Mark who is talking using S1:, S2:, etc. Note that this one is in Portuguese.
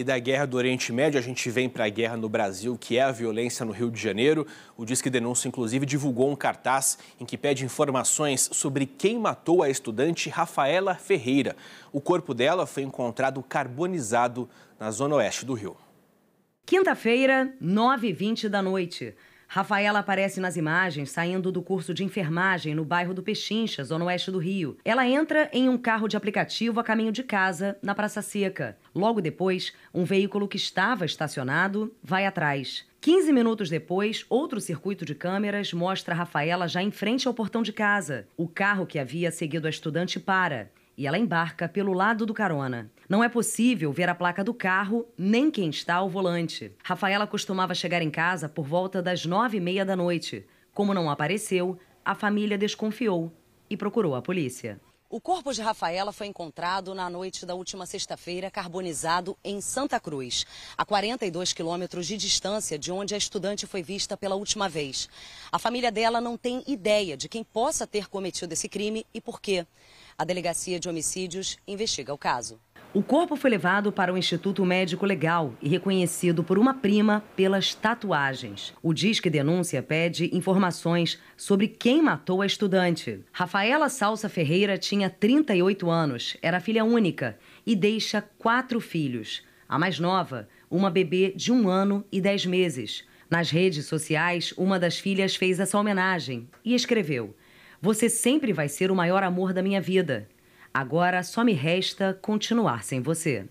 S1: E da guerra do Oriente Médio, a gente vem para a guerra no Brasil, que é a violência no Rio de Janeiro. O Disque Denúncia, inclusive, divulgou um cartaz em que pede informações sobre quem matou a estudante Rafaela Ferreira. O corpo dela foi encontrado carbonizado na zona oeste do Rio.
S2: Quinta-feira, 9h20 da noite. Rafaela aparece nas imagens saindo do curso de enfermagem no bairro do Pechincha, zona oeste do Rio. Ela entra em um carro de aplicativo a caminho de casa, na Praça Seca. Logo depois, um veículo que estava estacionado vai atrás. 15 minutos depois, outro circuito de câmeras mostra Rafaela já em frente ao portão de casa. O carro que havia seguido a estudante para e ela embarca pelo lado do carona. Não é possível ver a placa do carro nem quem está ao volante. Rafaela costumava chegar em casa por volta das nove e meia da noite. Como não apareceu, a família desconfiou e procurou a polícia. O corpo de Rafaela foi encontrado na noite da última sexta-feira, carbonizado em Santa Cruz, a 42 quilômetros de distância de onde a estudante foi vista pela última vez. A família dela não tem ideia de quem possa ter cometido esse crime e por quê. A Delegacia de Homicídios investiga o caso. O corpo foi levado para o Instituto Médico Legal e reconhecido por uma prima pelas tatuagens. O Disque Denúncia pede informações sobre quem matou a estudante. Rafaela Salsa Ferreira tinha 38 anos, era filha única e deixa quatro filhos. A mais nova, uma bebê de um ano e dez meses. Nas redes sociais, uma das filhas fez essa homenagem e escreveu: Você sempre vai ser o maior amor da minha vida. Agora só me resta continuar sem você.